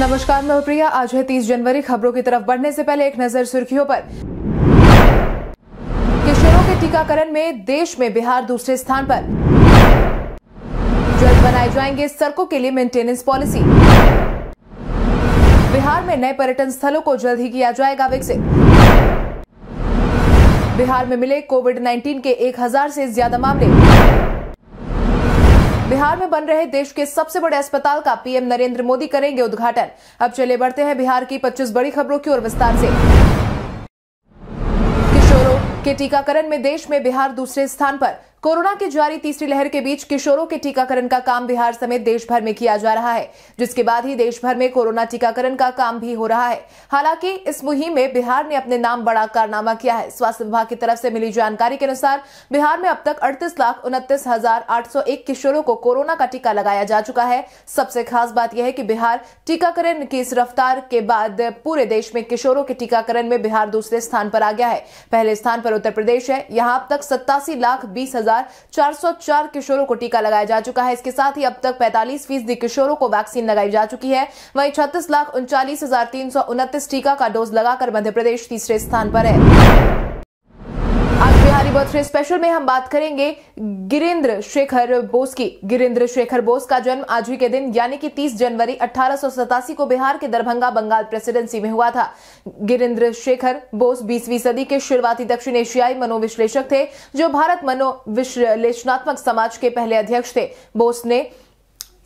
नमस्कार मैं प्रिया आज है 30 जनवरी खबरों की तरफ बढ़ने से पहले एक नजर सुर्खियों पर किशोरों के टीकाकरण में देश में बिहार दूसरे स्थान पर जल्द बनाए जाएंगे सड़कों के लिए मेंटेनेंस पॉलिसी बिहार में नए पर्यटन स्थलों को जल्द ही किया जाएगा विकसित बिहार में मिले कोविड 19 के 1000 से ज्यादा मामले बिहार में बन रहे देश के सबसे बड़े अस्पताल का पीएम नरेंद्र मोदी करेंगे उद्घाटन अब चले बढ़ते हैं बिहार की 25 बड़ी खबरों की ओर विस्तार से किशोरों के टीकाकरण में देश में बिहार दूसरे स्थान पर कोरोना की जारी तीसरी लहर के बीच किशोरों के टीकाकरण का काम बिहार समेत देश भर में किया जा रहा है जिसके बाद ही देश भर में कोरोना टीकाकरण का काम भी हो रहा है हालांकि इस मुहिम में बिहार ने अपने नाम बड़ा कारनामा किया है स्वास्थ्य विभाग की तरफ से मिली जानकारी के अनुसार बिहार में अब तक अड़तीस लाख उनतीस हजार आठ सौ एक किशोरों को कोरोना का टीका लगाया जा चुका है सबसे खास बात यह है कि बिहार टीकाकरण की इस रफ्तार के बाद पूरे देश में किशोरों के टीकाकरण में बिहार दूसरे स्थान पर आ गया है पहले स्थान पर उत्तर प्रदेश है यहां अब तक सत्तासी लाख बीस हजार 1,404 किशोरों को टीका लगाया जा चुका है इसके साथ ही अब तक पैंतालीस फीसदी किशोरों को वैक्सीन लगाई जा चुकी है वहीं छत्तीस लाख उनचालीस हजार तीन सौ उनतीस टीका का डोज लगाकर मध्यप्रदेश तीसरे स्थान पर है बिहारी बर्थडे स्पेशल में हम बात करेंगे गिरेंद्र शेखर बोस की गिरेंद्र शेखर बोस का जन्म आज ही के दिन यानी कि 30 जनवरी अठारह को बिहार के दरभंगा बंगाल प्रेसिडेंसी में हुआ था गिरेंद्र शेखर बोस 20वीं सदी के शुरुआती दक्षिण एशियाई मनोविश्लेषक थे जो भारत मनोविश्लेषणात्मक समाज के पहले अध्यक्ष थे बोस ने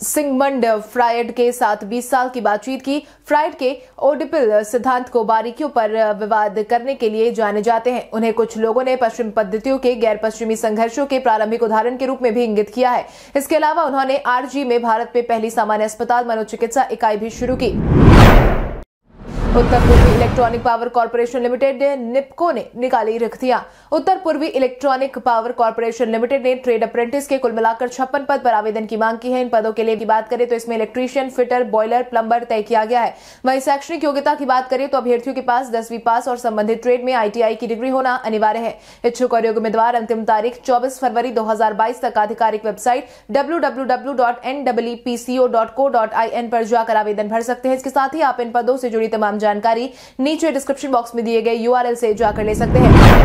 सिंगमंड फ्रायड के साथ 20 साल की बातचीत की फ्रायड के ओडिपिल सिद्धांत को बारीकियों पर विवाद करने के लिए जाने जाते हैं उन्हें कुछ लोगों ने पश्चिम पद्धतियों के गैर पश्चिमी संघर्षों के प्रारंभिक उदाहरण के रूप में भी इंगित किया है इसके अलावा उन्होंने आरजी में भारत में पहली सामान्य अस्पताल मनोचिकित्सा इकाई भी शुरू की उत्तर पूर्वी इलेक्ट्रॉनिक पावर कॉर्पोरेशन लिमिटेड ने निपको ने निकाली दिया उत्तर पूर्वी इलेक्ट्रॉनिक पावर कॉरपोरेशन लिमिटेड ने ट्रेड अप्रेंटिस के कुल मिलाकर छप्पन पद पर आवेदन की मांग की है इन पदों के लिए की बात करें तो इसमें इलेक्ट्रीशियन फिटर बॉयलर प्लम्बर तय किया गया है वहीं शैक्षणिक योग्यता की बात करें तो अभ्यर्थियों के पास दसवीं पास और संबंधित ट्रेड में आईटीआई की डिग्री होना अनिवार्य है इच्छुक और योग्य उम्मीदवार अंतिम तारीख चौबीस फरवरी दो तक आधिकारिक वेबसाइट डब्ल्यू पर जाकर आवेदन भर सकते हैं इसके साथ ही आप इन पदों से जुड़ी तमाम जानकारी नीचे डिस्क्रिप्शन बॉक्स में दिए गए यूआरएल से जाकर ले सकते हैं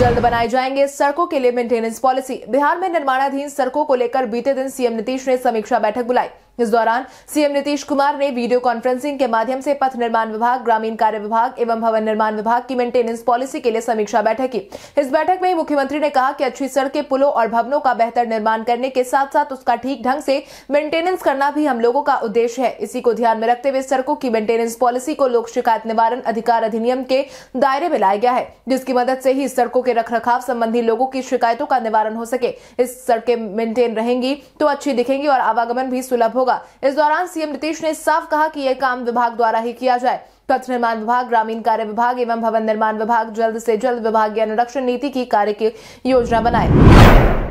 जल्द बनाए जाएंगे सड़कों के लिए मेंटेनेंस पॉलिसी बिहार में निर्माणाधीन सड़कों को लेकर बीते दिन सीएम नीतीश ने समीक्षा बैठक बुलाई इस दौरान सीएम नीतीश कुमार ने वीडियो कॉन्फ्रेंसिंग के माध्यम से पथ निर्माण विभाग ग्रामीण कार्य विभाग एवं भवन निर्माण विभाग की मेंटेनेंस पॉलिसी के लिए समीक्षा बैठक की इस बैठक में मुख्यमंत्री ने कहा कि अच्छी सड़कें पुलों और भवनों का बेहतर निर्माण करने के साथ साथ उसका ठीक ढंग से मेंटेनेंस करना भी हम लोगों का उद्देश्य है इसी को ध्यान में रखते हुए सड़कों की मेंटेनेंस पॉलिसी को लोक शिकायत निवारण अधिकार अधिनियम के दायरे में लाया गया है जिसकी मदद से ही सड़कों के रखरखाव संबंधी लोगों की शिकायतों का निवारण हो सके इस सड़कें मेंटेन रहेंगी तो अच्छी दिखेंगी और आवागमन भी सुलभ होगा होगा इस दौरान सीएम नीतीश ने साफ कहा कि यह काम विभाग द्वारा ही किया जाए पथ निर्माण विभाग ग्रामीण कार्य विभाग एवं भवन निर्माण विभाग जल्द से जल्द विभागीय अनुरक्षण नीति की कार्य की योजना बनाए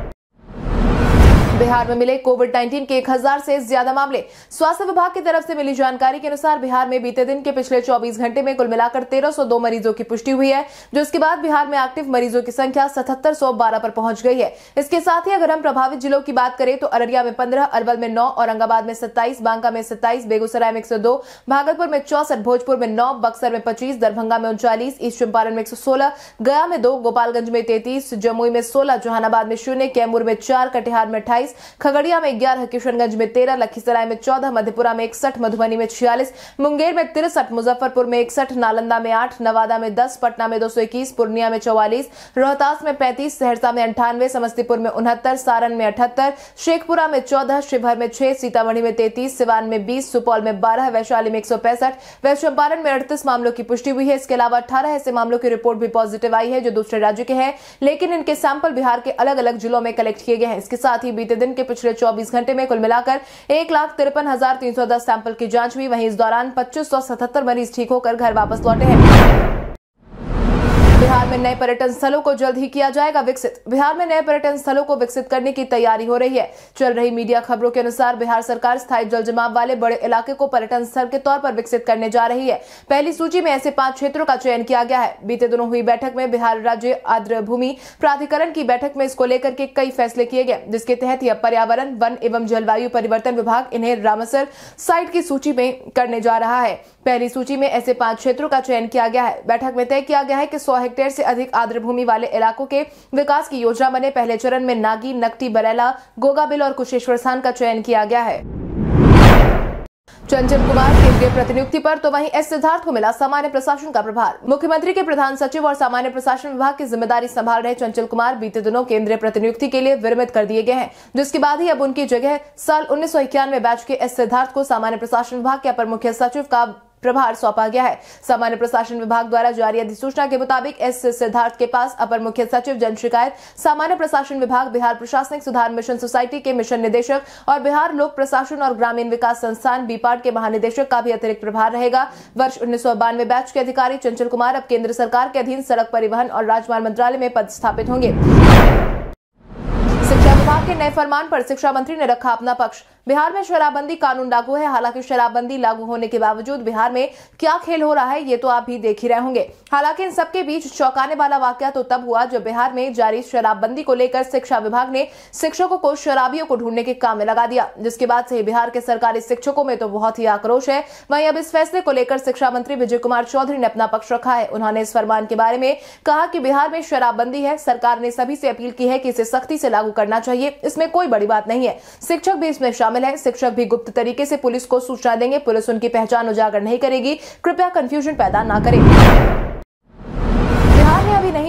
बिहार में मिले कोविड 19 के 1000 से ज्यादा मामले स्वास्थ्य विभाग की तरफ से मिली जानकारी के अनुसार बिहार में बीते दिन के पिछले 24 घंटे में कुल मिलाकर 1302 मरीजों की पुष्टि हुई है जो इसके बाद बिहार में एक्टिव मरीजों की संख्या सतहत्तर पर पहुंच गई है इसके साथ ही अगर हम प्रभावित जिलों की बात करें तो अररिया में पंद्रह अरवल में नौ औरंगाबाद में सत्ताईस बांका में सत्ताईस बेगूसराय में एक भागलपुर में चौसठ भोजपुर में नौ बक्सर में पच्चीस दरभंगा में उनचालीस ईस्ट चंपारण में एक गया में दो गोपालगंज में तैतीस जमुई में सोलह जहानाबाद में शून्य कैमूर में चार कटिहार में अट्ठाईस सत्ताईस खगड़िया में ग्यारह किशनगंज में तेरह लखीसराय में चौदह मधेपुरा में इकसठ मधुबनी में छियालीस मुंगेर में तिरसठ मुजफ्फरपुर में इकसठ नालंदा में आठ नवादा में दस पटना में दो पूर्णिया में चौवालीस रोहतास में पैंतीस सहरसा में अंठानवे समस्तीपुर में उनहत्तर सारण में अठहत्तर शेखपुरा में चौदह शिवहर में छह सीतामढ़ी में तैतीस सिवान में बीस सुपौल में बारह वैशाली में एक सौ पैंसठ वेस्ट चंपारण में अड़तीस मामलों की पुष्टि हुई है इसके अलावा अठारह ऐसे मामलों की रिपोर्ट भी पॉजिटिव आई है जो दूसरे राज्य के हैं लेकिन इनके सैंपल बिहार के अलग अलग जिलों में कलेक्ट किए गए हैं इसके साथ ही बीते दिन के पिछले चौबीस घंटे में कुल मिलाकर एक लाख तिरपन हजार तीन सौ दस सैंपल की जाँच हुई वहीं इस दौरान पच्चीस सौ सतहत्तर मरीज ठीक होकर घर वापस लौटे हैं बिहार में नए पर्यटन स्थलों को जल्द ही किया जाएगा विकसित बिहार में नए पर्यटन स्थलों को विकसित करने की तैयारी हो रही है चल रही मीडिया खबरों के अनुसार बिहार सरकार स्थायी जल जमाव वाले बड़े इलाके को पर्यटन स्थल के तौर पर विकसित करने जा रही है पहली सूची में ऐसे पांच क्षेत्रों का चयन किया गया है बीते दिनों हुई बैठक में बिहार राज्य आर्द्र भूमि प्राधिकरण की बैठक में इसको लेकर के कई फैसले किए गए जिसके तहत यह पर्यावरण वन एवं जलवायु परिवर्तन विभाग इन्हें रामसर साइट की सूची में करने जा रहा है पहली सूची में ऐसे पांच क्षेत्रों का चयन किया गया है बैठक में तय किया गया है की सौ हेक्टेयर से अधिक आर्द्रभूमि वाले इलाकों के विकास की योजना बने पहले चरण में नागी नकटी बरेला गोगाबिल और कुशेश्वर स्थान का चयन किया गया है चंचल कुमार केंद्रीय प्रतिनियुक्ति पर तो वहीं एस सिद्धार्थ को मिला सामान्य प्रशासन का प्रभार मुख्यमंत्री के प्रधान सचिव और सामान्य प्रशासन विभाग की जिम्मेदारी संभाल रहे चंचल कुमार बीते दिनों केंद्रीय प्रतिनियुक्ति के लिए विरमित कर दिए गए हैं जिसके बाद ही अब उनकी जगह साल उन्नीस बैच के एस सिद्धार्थ को सामान्य प्रशासन विभाग के अपर मुख्य सचिव का प्रभार सौंपा गया है सामान्य प्रशासन विभाग द्वारा जारी अधिसूचना के मुताबिक एस सिद्धार्थ के पास अपर मुख्य सचिव जन शिकायत सामान्य प्रशासन विभाग बिहार प्रशासनिक सुधार मिशन सोसाइटी के मिशन निदेशक और बिहार लोक प्रशासन और ग्रामीण विकास संस्थान बीपार्ट के महानिदेशक का भी अतिरिक्त प्रभार रहेगा वर्ष उन्नीस बैच के अधिकारी चंचल कुमार अब केंद्र सरकार के अधीन सड़क परिवहन और राजमार्ग मंत्रालय में पदस्थापित होंगे शिक्षा विभाग के नए फरमान पर शिक्षा मंत्री ने रखा अपना पक्ष बिहार में शराबबंदी कानून लागू है हालांकि शराबबंदी लागू होने के बावजूद बिहार में क्या खेल हो रहा है ये तो आप भी देख ही रहे होंगे हालांकि इन सबके बीच चौंकाने वाला वाक्य तो तब हुआ जब बिहार में जारी शराबबंदी को लेकर शिक्षा विभाग ने शिक्षकों को शराबियों को ढूंढने के काम में लगा दिया जिसके बाद से बिहार के सरकारी शिक्षकों में तो बहुत ही आक्रोश है वहीं अब इस फैसले को लेकर शिक्षा मंत्री विजय कुमार चौधरी ने अपना पक्ष रखा है उन्होंने इस फरमान के बारे में कहा कि बिहार में शराबबंदी है सरकार ने सभी से अपील की है कि इसे सख्ती से लागू करना चाहिए इसमें कोई बड़ी बात नहीं है शिक्षक भी इसमें शामिल शामिल है शिक्षक भी गुप्त तरीके से पुलिस को सूचना देंगे पुलिस उनकी पहचान उजागर नहीं करेगी कृपया कंफ्यूजन पैदा न करें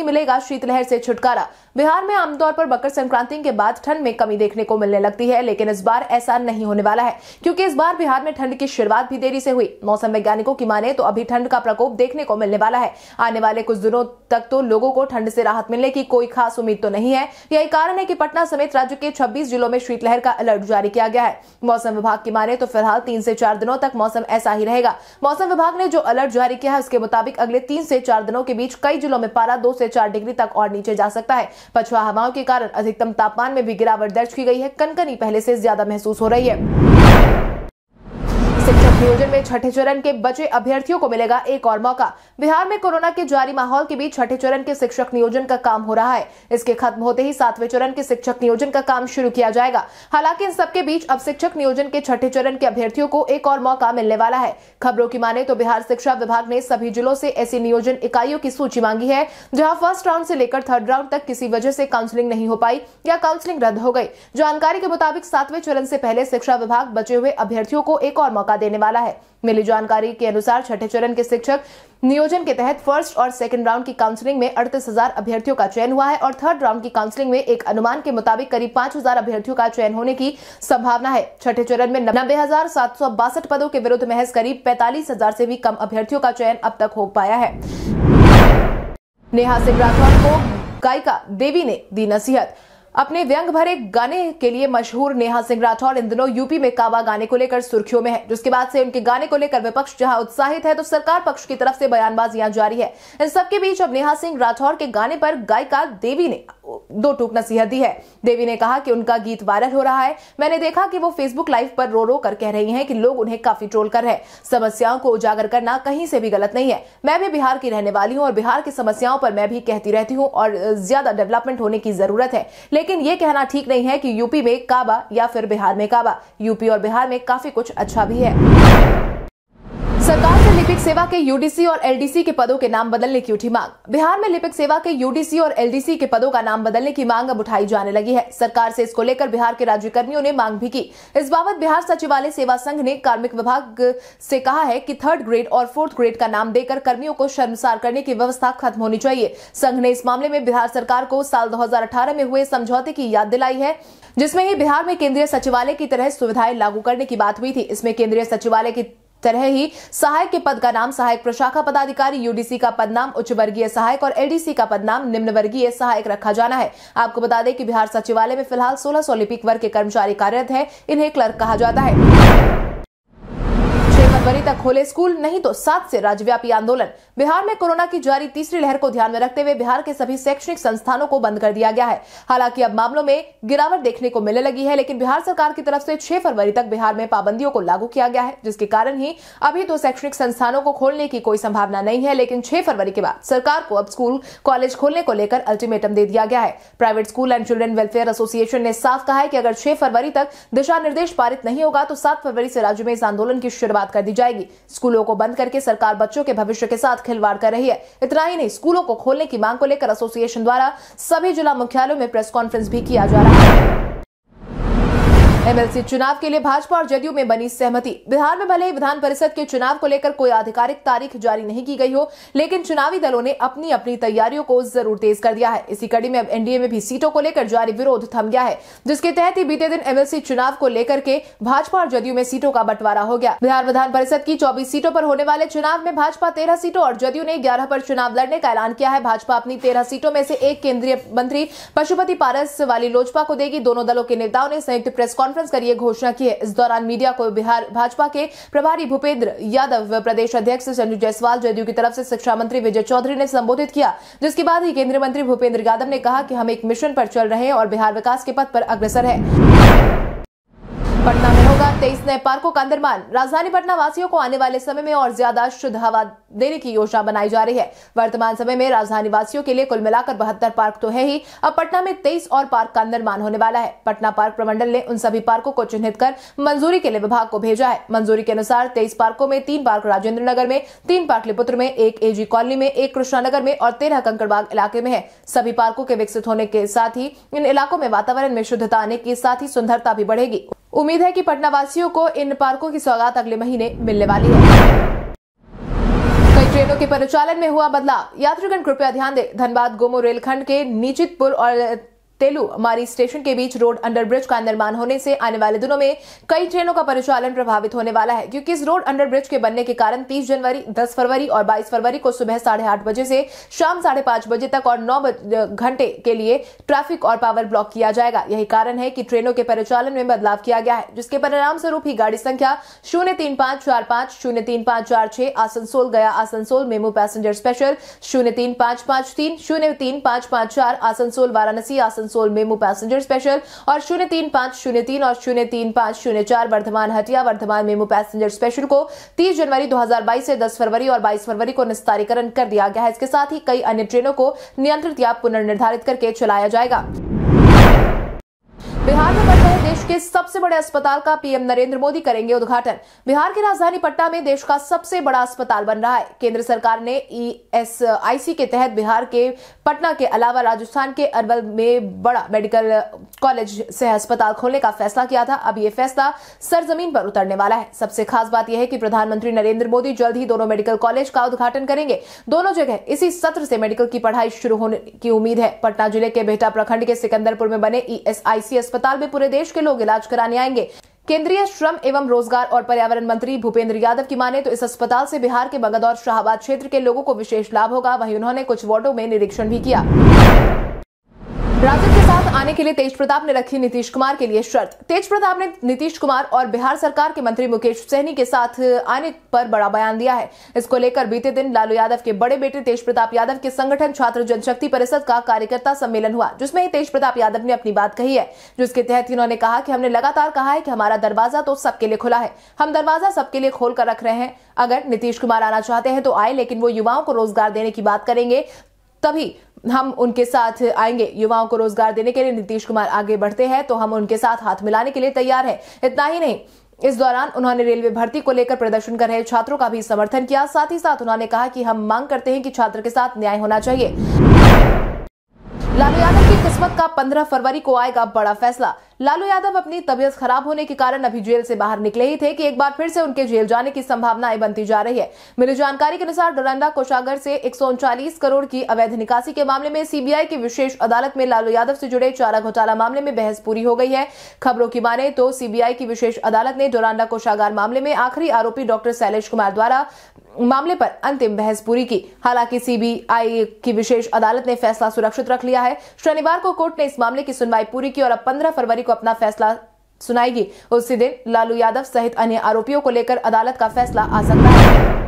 मिलेगा शीतलहर से छुटकारा बिहार में आमतौर पर मकर संक्रांति के बाद ठंड में कमी देखने को मिलने लगती है लेकिन इस बार ऐसा नहीं होने वाला है क्योंकि इस बार बिहार में ठंड की शुरुआत भी देरी से हुई मौसम वैज्ञानिकों की माने तो अभी ठंड का प्रकोप देखने को मिलने वाला है आने वाले कुछ दिनों तक तो लोगों को ठंड से राहत मिलने की कोई खास उम्मीद तो नहीं है यही कारण है कि पटना समेत राज्य के छब्बीस जिलों में शीतलहर का अलर्ट जारी किया गया है मौसम विभाग की माने तो फिलहाल तीन से चार दिनों तक मौसम ऐसा ही रहेगा मौसम विभाग ने जो अलर्ट जारी किया है उसके मुताबिक अगले तीन से चार दिनों के बीच कई जिलों में पारा दो से चार डिग्री तक और नीचे जा सकता है पछुआ हवाओं के कारण अधिकतम तापमान में भी गिरावट दर्ज की गई है कनकनी पहले से ज्यादा महसूस हो रही है शिक्षक नियोजन में छठे चरण के बचे अभ्यर्थियों को मिलेगा एक और मौका बिहार में कोरोना के जारी माहौल के बीच छठे चरण के शिक्षक नियोजन का काम हो रहा है इसके खत्म होते ही सातवें चरण के शिक्षक नियोजन का काम शुरू किया जाएगा हालांकि इन सबके बीच अब शिक्षक नियोजन के छठे चरण के अभ्यर्थियों को एक और मौका मिलने वाला है खबरों की माने तो बिहार शिक्षा विभाग ने सभी जिलों से ऐसी नियोजन इकाइयों की सूची मांगी है जहाँ फर्स्ट राउंड से लेकर थर्ड राउंड तक किसी वजह से काउंसिलिंग नहीं हो पाई या काउंसिलिंग रद्द हो गई जानकारी के मुताबिक सातवें चरण से पहले शिक्षा विभाग बचे हुए अभ्यर्थियों को एक और मौका देने वाला है मिली जानकारी के अनुसार छठे चरण के शिक्षक नियोजन के तहत फर्स्ट और सेकंड राउंड की काउंसलिंग में अड़तीस हजार अभ्यर्थियों का चयन हुआ है और थर्ड राउंड की काउंसलिंग में एक अनुमान के मुताबिक करीब पांच हजार अभ्यर्थियों का चयन होने की संभावना है छठे चरण में नब्बे हजार सात सौ बासठ पदों के विरुद्ध महज करीब पैंतालीस हजार से भी कम अभ्यर्थियों का चयन अब तक हो पाया है नेहा सिंह राठौर को गायिका देवी ने दी नसीहत अपने व्यंग भरे गाने के लिए मशहूर नेहा सिंह राठौर इन दिनों यूपी में काबा गाने को लेकर सुर्खियों में है जिसके बाद से उनके गाने को लेकर विपक्ष जहां उत्साहित है तो सरकार पक्ष की तरफ से बयानबाजियां जारी है इन सबके बीच अब नेहा सिंह राठौर के गाने पर गायिका देवी ने दो टूक नसीहत दी है देवी ने कहा कि उनका गीत वायरल हो रहा है मैंने देखा कि वो फेसबुक लाइव पर रो रो कर कह रही हैं कि लोग उन्हें काफी ट्रोल कर रहे समस्याओं को उजागर करना कहीं से भी गलत नहीं है मैं भी बिहार की रहने वाली हूँ और बिहार की समस्याओं पर मैं भी कहती रहती हूँ और ज्यादा डेवलपमेंट होने की जरूरत है लेकिन लेकिन ये कहना ठीक नहीं है कि यूपी में काबा या फिर बिहार में काबा यूपी और बिहार में काफी कुछ अच्छा भी है सरकार लिपिक सेवा के यूडीसी और एलडीसी के पदों के नाम बदलने की उठी मांग बिहार में लिपिक सेवा के यूडीसी और एलडीसी के पदों का नाम बदलने की मांग अब उठाई जाने लगी है सरकार से इसको लेकर बिहार के राज्य कर्मियों ने मांग भी की इस बाबत बिहार सचिवालय सेवा संघ ने कार्मिक विभाग से कहा है कि थर्ड ग्रेड और फोर्थ ग्रेड का नाम देकर कर्मियों को शर्मसार करने की व्यवस्था खत्म होनी चाहिए संघ ने इस मामले में बिहार सरकार को साल दो में हुए समझौते की याद दिलाई है जिसमें ही बिहार में केंद्रीय सचिवालय की तरह सुविधाएं लागू करने की बात हुई थी इसमें केंद्रीय सचिवालय की तरह ही सहायक के पद का नाम सहायक प्रशाखा पदाधिकारी यूडीसी का पद नाम उच्च वर्गीय सहायक और एडीसी का पद नाम निम्न वर्गीय सहायक रखा जाना है आपको बता दें कि बिहार सचिवालय में फिलहाल सोलह सौ लिपिक वर्ग के कर्मचारी कार्यरत है इन्हें क्लर्क कहा जाता है जनवरी तक खोले स्कूल नहीं तो सात से राज्यव्यापी आंदोलन बिहार में कोरोना की जारी तीसरी लहर को ध्यान में रखते हुए बिहार के सभी शैक्षणिक संस्थानों को बंद कर दिया गया है हालांकि अब मामलों में गिरावट देखने को मिलने लगी है लेकिन बिहार सरकार की तरफ से छह फरवरी तक बिहार में पाबंदियों को लागू किया गया है जिसके कारण ही अभी तो शैक्षणिक संस्थानों को खोलने की कोई संभावना नहीं है लेकिन छह फरवरी के बाद सरकार को अब स्कूल कॉलेज खोलने को लेकर अल्टीमेटम दे दिया गया है private school and children welfare association ने साफ कहा है कि अगर छह फरवरी तक दिशा निर्देश पारित नहीं होगा तो सात फरवरी से राज्य में इस आंदोलन की शुरुआत कर दी जाएगी स्कूलों को बंद करके सरकार बच्चों के भविष्य के साथ खिलवाड़ कर रही है इतना ही नहीं स्कूलों को खोलने की मांग को लेकर एसोसिएशन द्वारा सभी जिला मुख्यालयों में प्रेस कॉन्फ्रेंस भी किया जा रहा है एमएलसी चुनाव के लिए भाजपा और जदयू में बनी सहमति बिहार में भले ही विधान परिषद के चुनाव को लेकर कोई आधिकारिक तारीख जारी नहीं की गई हो लेकिन चुनावी दलों ने अपनी अपनी तैयारियों को जरूर तेज कर दिया है इसी कड़ी में अब एनडीए में भी सीटों को लेकर जारी विरोध थम गया है जिसके तहत ही बीते दिन एमएलसी चुनाव को लेकर के भाजपा और जदयू में सीटों का बंटवारा हो गया बिहार विधान परिषद की चौबीस सीटों आरोप होने वाले चुनाव में भाजपा तेरह सीटों और जदयू ने ग्यारह आरोप चुनाव लड़ने का ऐलान किया है भाजपा अपनी तेरह सीटों में ऐसी एक केंद्रीय मंत्री पशुपति पारस वाली लोजपा को देगी दोनों दलों के नेताओं ने संयुक्त प्रेस कॉन्फ्रेंस कॉन्फ्रेंस कर घोषणा की है इस दौरान मीडिया को बिहार भाजपा के प्रभारी भूपेंद्र यादव व प्रदेश अध्यक्ष संजू जायसवाल जदयू की तरफ से शिक्षा मंत्री विजय चौधरी ने संबोधित किया जिसके बाद ही केंद्रीय मंत्री भूपेंद्र यादव ने कहा कि हम एक मिशन पर चल रहे हैं और बिहार विकास के पथ पर अग्रसर है पटना में होगा तेईस नए पार्कों का निर्माण राजधानी पटना वासियों को आने वाले समय में और ज्यादा शुद्ध हवा देने की योजना बनाई जा रही है वर्तमान समय में राजधानी वासियों के लिए कुल मिलाकर बहत्तर पार्क तो है ही अब पटना में तेईस और पार्क का निर्माण होने वाला है पटना पार्क प्रमंडल ने उन सभी पार्कों को चिन्हित कर मंजूरी के लिए विभाग को भेजा है मंजूरी के अनुसार तेईस पार्को में तीन पार्क राजेंद्र नगर में तीन पार्क लिपुत्र में एक एजी कॉलोनी में एक कृष्णानगर में और तेरह कंकड़बाग इलाके में है सभी पार्कों के विकसित होने के साथ ही इन इलाकों में वातावरण में शुद्धता आने के साथ ही सुंदरता भी बढ़ेगी उम्मीद है कि पटना वासियों को इन पार्कों की सौगात अगले महीने मिलने वाली है कई ट्रेनों के परिचालन में हुआ बदलाव यात्रीगण कृपया ध्यान दें धनबाद गोमो रेलखंड के नीचितपुर और तेलु मारी स्टेशन के बीच रोड अंडरब्रिज का निर्माण होने से आने वाले दिनों में कई ट्रेनों का परिचालन प्रभावित होने वाला है क्योंकि इस रोड अंडरब्रिज के बनने के कारण 30 जनवरी 10 फरवरी और 22 फरवरी को सुबह साढ़े आठ बजे से शाम साढ़े पांच बजे तक और नौ घंटे के लिए ट्रैफिक और पावर ब्लॉक किया जाएगा यही कारण है कि ट्रेनों के परिचालन में बदलाव किया गया है जिसके परिणाम स्वरूप ही गाड़ी संख्या शून्य तीन पांच चार पांच शून्य तीन पांच चार छह आसनसोल गया आसनसोल मेमू पैसेंजर स्पेशल शून्य तीन पांच पांच तीन शून्य तीन पांच पांच चार Asansol Varanasi Asansol Asansol MEMU passenger special और शून्य तीन पांच शून्य तीन और शून्य तीन पांच शून्य चार Bardhaman Hatia Bardhaman MEMU passenger special को तीस जनवरी बाईस से दस फरवरी और बाईस फरवरी को निस्तारीकरण कर दिया गया है इसके साथ ही कई अन्य ट्रेनों को नियंत्रित या पुनर्निर्धारित करके चलाया जाएगा बिहार में बढ़ रहे देश के सबसे बड़े अस्पताल का पीएम नरेंद्र मोदी करेंगे उद्घाटन बिहार की राजधानी पटना में देश का सबसे बड़ा अस्पताल बन रहा है केंद्र सरकार ने ईएसआईसी के तहत बिहार के पटना के अलावा राजस्थान के अरवल में बड़ा मेडिकल कॉलेज से अस्पताल खोलने का फैसला किया था अब यह फैसला सरजमीन पर उतरने वाला है सबसे खास बात यह है कि प्रधानमंत्री नरेंद्र मोदी जल्द ही दोनों मेडिकल कॉलेज का उद्घाटन करेंगे दोनों जगह इसी सत्र से मेडिकल की पढ़ाई शुरू होने की उम्मीद है पटना जिले के बेहटा प्रखंड के सिकंदरपुर में बने ईएसआईसी अस्पताल में पूरे देश के लोग इलाज कराने आएंगे केंद्रीय श्रम एवं रोजगार और पर्यावरण मंत्री भूपेंद्र यादव की माने तो इस अस्पताल से बिहार के बगदौर शाहबाद क्षेत्र के लोगों को विशेष लाभ होगा वहीं उन्होंने कुछ वार्डो में निरीक्षण भी किया राजद के साथ आने के लिए तेज प्रताप ने रखी नीतीश कुमार के लिए शर्त तेज प्रताप ने नीतीश कुमार और बिहार सरकार के मंत्री मुकेश सहनी के साथ आने पर बड़ा बयान दिया है इसको लेकर बीते दिन लालू यादव के बड़े बेटे तेज प्रताप यादव के संगठन छात्र जनशक्ति परिषद का कार्यकर्ता सम्मेलन हुआ जिसमें तेज प्रताप यादव ने अपनी बात कही है जिसके तहत इन्होंने कहा कि हमने लगातार कहा है कि हमारा दरवाजा तो सबके लिए खुला है हम दरवाजा सबके लिए खोल कर रख रहे हैं अगर नीतीश कुमार आना चाहते हैं तो आए लेकिन वो युवाओं को रोजगार देने की बात करेंगे तभी हम उनके साथ आएंगे युवाओं को रोजगार देने के लिए नीतीश कुमार आगे बढ़ते हैं तो हम उनके साथ हाथ मिलाने के लिए तैयार हैं इतना ही नहीं इस दौरान उन्होंने रेलवे भर्ती को लेकर प्रदर्शन कर रहे छात्रों का भी समर्थन किया साथ ही साथ उन्होंने कहा कि हम मांग करते हैं कि छात्र के साथ न्याय होना चाहिए लालू यादव की किस्मत का 15 फरवरी को आएगा बड़ा फैसला लालू यादव अपनी तबियत खराब होने के कारण अभी जेल से बाहर निकले ही थे कि एक बार फिर से उनके जेल जाने की संभावनाएं बनती जा रही है मिली जानकारी के अनुसार डोरंदा कोषागर से एक करोड़ की अवैध निकासी के मामले में सीबीआई की विशेष अदालत में लालू यादव से जुड़े चारा घोटाला मामले में बहस पूरी हो गई है खबरों की माने तो सीबीआई की विशेष अदालत ने डोरांडा कोषागार मामले में आखिरी आरोपी डॉक्टर शैलेश कुमार द्वारा मामले पर अंतिम बहस पूरी की हालांकि सीबीआई की विशेष अदालत ने फैसला सुरक्षित रख लिया है शनिवार को कोर्ट ने इस मामले की सुनवाई पूरी की और अब 15 फरवरी को अपना फैसला सुनाएगी उसी दिन लालू यादव सहित अन्य आरोपियों को लेकर अदालत का फैसला आ सकता है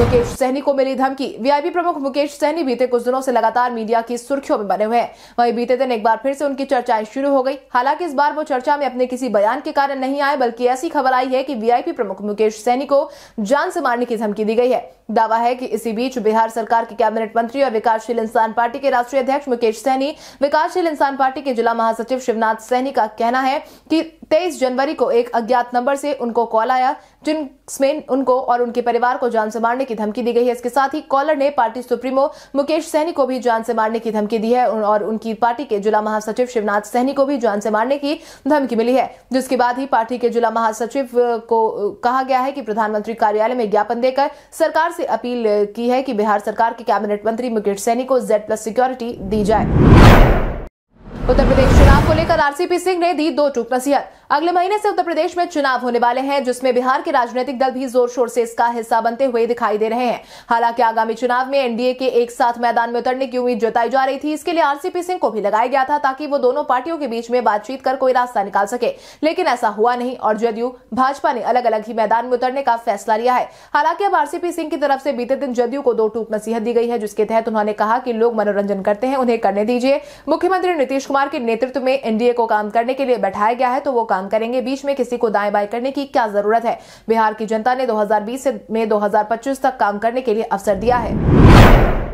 मुकेश सहनी को मिली धमकी वीआईपी प्रमुख मुकेश सहनी बीते कुछ दिनों से लगातार मीडिया की सुर्खियों में बने हुए हैं वहीं बीते दिन एक बार फिर से उनकी चर्चाएं शुरू हो गई हालांकि इस बार वो चर्चा में अपने किसी बयान के कारण नहीं आए बल्कि ऐसी खबर आई है कि वीआईपी प्रमुख मुकेश सहनी को जान से मारने की धमकी दी गई है दावा है कि इसी बीच बिहार सरकार के कैबिनेट मंत्री और विकासशील इंसान पार्टी के राष्ट्रीय अध्यक्ष मुकेश सहनी विकासशील इंसान पार्टी के जिला महासचिव शिवनाथ सहनी का कहना है कि तेईस जनवरी को एक अज्ञात नंबर से उनको कॉल आया जिसमें उनको और उनके परिवार को जान से मारने की धमकी दी गई है इसके साथ ही कॉलर ने पार्टी सुप्रीमो मुकेश सहनी को भी जान से मारने की धमकी दी है और उनकी पार्टी के जिला महासचिव शिवनाथ सहनी को भी जान से मारने की धमकी मिली है जिसके बाद ही पार्टी के जिला महासचिव को कहा गया है कि प्रधानमंत्री कार्यालय में ज्ञापन देकर सरकार से अपील की है कि बिहार सरकार के कैबिनेट मंत्री मुकेश सहनी को जेड प्लस सिक्योरिटी दी जाए उत्तर प्रदेश चुनाव को लेकर आरसीपी सिंह ने दी दो टूक नसीहत अगले महीने से उत्तर प्रदेश में चुनाव होने वाले हैं जिसमें बिहार के राजनीतिक दल भी जोर शोर से इसका हिस्सा बनते हुए दिखाई दे रहे हैं हालांकि आगामी चुनाव में एनडीए के एक साथ मैदान में उतरने की उम्मीद जताई जा रही थी इसके लिए आरसीपी सिंह को भी लगाया गया था ताकि वो दोनों पार्टियों के बीच में बातचीत कर कोई रास्ता निकाल सके लेकिन ऐसा हुआ नहीं और जदयू भाजपा ने अलग अलग ही मैदान में उतरने का फैसला लिया है हालांकि अब आरसीपी सिंह की तरफ से बीते दिन जदयू को दो टूक नसीहत दी गई है जिसके तहत उन्होंने कहा कि लोग मनोरंजन करते हैं उन्हें करने दीजिए मुख्यमंत्री नीतीश कुमार कुमार के नेतृत्व में एनडीए को काम करने के लिए बैठाया गया है तो वो काम करेंगे बीच में किसी को दाएं बाएं करने की क्या जरूरत है बिहार की जनता ने 2020 से में 2025 तक काम करने के लिए अवसर दिया है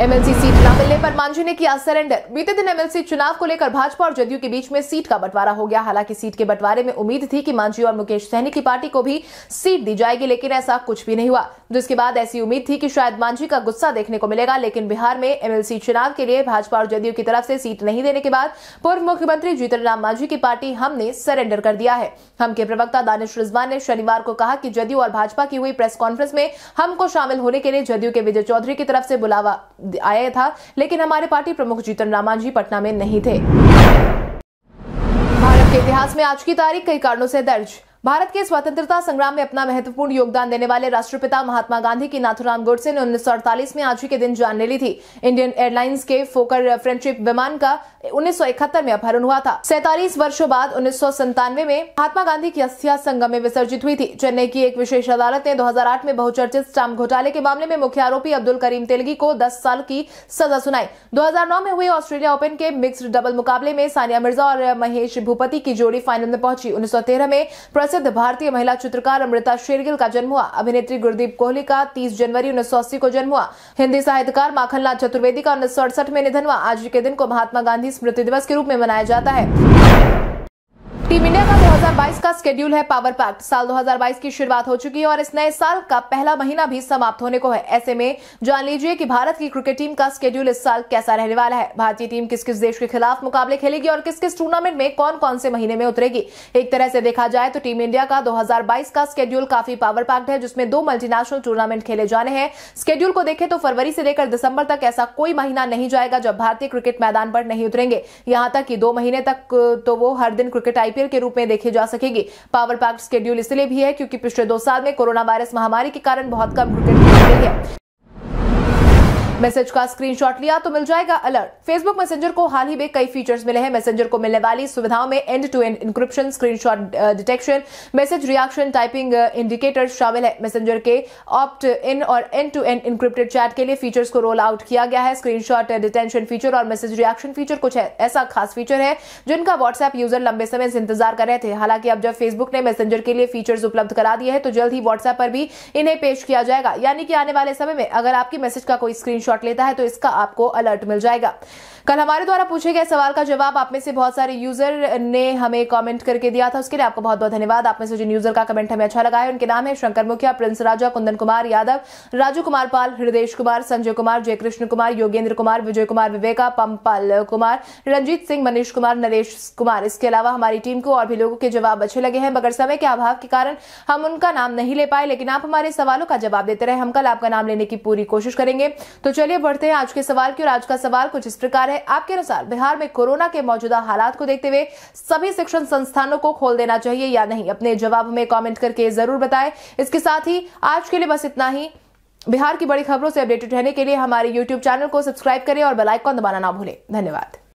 एमएलसी सीट न मिलने पर मांझी ने किया सरेंडर बीते दिन एमएलसी चुनाव को लेकर भाजपा और जदयू के बीच में सीट का बंटवारा हो गया हालांकि सीट के बंटवारे में उम्मीद थी कि मांझी और मुकेश सहनी की पार्टी को भी सीट दी जाएगी लेकिन ऐसा कुछ भी नहीं हुआ जिसके तो बाद ऐसी उम्मीद थी कि शायद मांझी का गुस्सा देखने को मिलेगा लेकिन बिहार में एमएलसी चुनाव के लिए भाजपा और जदयू की तरफ से सीट नहीं देने के बाद पूर्व मुख्यमंत्री जीतनराम मांझी की पार्टी हमने सरेंडर कर दिया है हम के प्रवक्ता दानिश रिजवान ने शनिवार को कहा कि जदयू और भाजपा की हुई प्रेस कॉन्फ्रेंस में हमको शामिल होने के लिए जदयू के विजय चौधरी की तरफ से बुलावा आया था लेकिन हमारे पार्टी प्रमुख जीतन रामा जी पटना में नहीं थे भारत के इतिहास में आज की तारीख कई कारणों से दर्ज भारत के स्वतंत्रता संग्राम में अपना महत्वपूर्ण योगदान देने वाले राष्ट्रपिता महात्मा गांधी की नाथुराम गोडसे ने उन्नीस में आज ही के दिन जान ले ली थी इंडियन एयरलाइंस के फोकर फ्रेंडशिप विमान का 1971 में अपहरण हुआ था सैतालीस वर्षों बाद उन्नीस में महात्मा गांधी की अस्थिया संगम में विसर्जित हुई थी चेन्नई की एक विशेष अदालत ने दो में बहुचर्चित स्टाम्प घोटाले के मामले में मुख्य आरोपी अब्दुल करीम तेलगी को दस साल की सजा सुनाई दो में हुए ऑस्ट्रेलिया ओपन के मिक्सड डबल मुकाबले में सानिया मिर्जा और महेश भूपति की जोड़ी फाइनल में पहुंची उन्नीस में प्रसिद्ध प्रसिद्ध भारतीय महिला चित्रकार अमृता शेरगिल का जन्म हुआ अभिनेत्री गुरदीप कोहली का 30 जनवरी उन्नीस को जन्म हुआ हिंदी साहित्यकार माखनलाल चतुर्वेदी का उन्नीस में निधन हुआ आज के दिन को महात्मा गांधी स्मृति दिवस के रूप में मनाया जाता है टीम इंडिया का 2022 का स्केड्यूल है पावर पैक्ट साल 2022 की शुरुआत हो चुकी है और इस नए साल का पहला महीना भी समाप्त होने को है ऐसे में जान लीजिए कि भारत की क्रिकेट टीम का स्केड्यूल इस साल कैसा रहने वाला है भारतीय टीम किस किस देश के खिलाफ मुकाबले खेलेगी और किस किस टूर्नामेंट में कौन कौन से महीने में उतरेगी एक तरह से देखा जाए तो टीम इंडिया का दो का स्केड्यूल काफी पावर पैक्ट है जिसमें दो मल्टीनेशनल टूर्नामेंट खेले जाने हैं स्केड्यूल को देखें तो फरवरी से लेकर दिसंबर तक ऐसा कोई महीना नहीं जाएगा जब भारतीय क्रिकेट मैदान पर नहीं उतरेंगे यहां तक कि दो महीने तक तो वो हर दिन क्रिकेट आईपीएल शेयर के रूप में देखे जा सकेगी पावर पैक्ट स्केड्यूल इसलिए भी है क्योंकि पिछले दो साल में कोरोना वायरस महामारी के कारण बहुत कम क्रिकेट खेल गई है मैसेज का स्क्रीनशॉट लिया तो मिल जाएगा अलर्ट फेसबुक मैसेंजर को हाल ही में कई फीचर्स मिले हैं मैसेंजर को मिलने वाली सुविधाओं में end to end encryption screenshot detection message reaction typing indicator शामिल है मैसेंजर के ऑप्ट इन और end to end encrypted chat के लिए फीचर्स को रोल आउट किया गया है स्क्रीनशॉट डिटेंशन फीचर और मैसेज रिएक्शन फीचर कुछ ऐसा खास फीचर है जिनका व्हाट्सएप यूजर लंबे समय से इंतजार कर रहे थे हालांकि अब जब फेसबुक ने मैसेंजर के लिए फीचर्स उपलब्ध करा दिए हैं तो जल्द ही व्हाट्सएप पर भी इन्हें पेश किया जाएगा यानी कि आने वाले समय में अगर आपकी मैसेज का कोई स्क्रीन स्क्रीनशॉट लेता है तो इसका आपको अलर्ट मिल जाएगा कल हमारे द्वारा पूछे गए सवाल का जवाब आप में से बहुत सारे यूजर ने हमें कमेंट करके दिया था उसके लिए आपको बहुत बहुत धन्यवाद आप में से जिन यूजर का कमेंट हमें अच्छा लगा है उनके नाम है शंकर मुखिया प्रिंस राजा कुंदन कुमार यादव राजू कुमार पाल हृदय कुमार संजय कुमार जयकृष्ण कुमार योगेंद्र कुमार विजय कुमार विवेका पंपाल कुमार रंजीत सिंह मनीष कुमार नरेश कुमार इसके अलावा हमारी टीम को और भी लोगों के जवाब अच्छे लगे हैं मगर समय के अभाव के कारण हम उनका नाम नहीं ले पाए लेकिन आप हमारे सवालों का जवाब देते रहे हम कल आपका नाम लेने की पूरी कोशिश करेंगे तो चलिए बढ़ते हैं आज के सवाल की और आज का सवाल कुछ इस प्रकार है आपके अनुसार बिहार में कोरोना के मौजूदा हालात को देखते हुए सभी शिक्षण संस्थानों को खोल देना चाहिए या नहीं अपने जवाब में कॉमेंट करके जरूर बताएं इसके साथ ही आज के लिए बस इतना ही बिहार की बड़ी खबरों से अपडेटेड रहने के लिए हमारे यूट्यूब चैनल को सब्सक्राइब करें और बेलाइकॉन दबाना ना भूलें धन्यवाद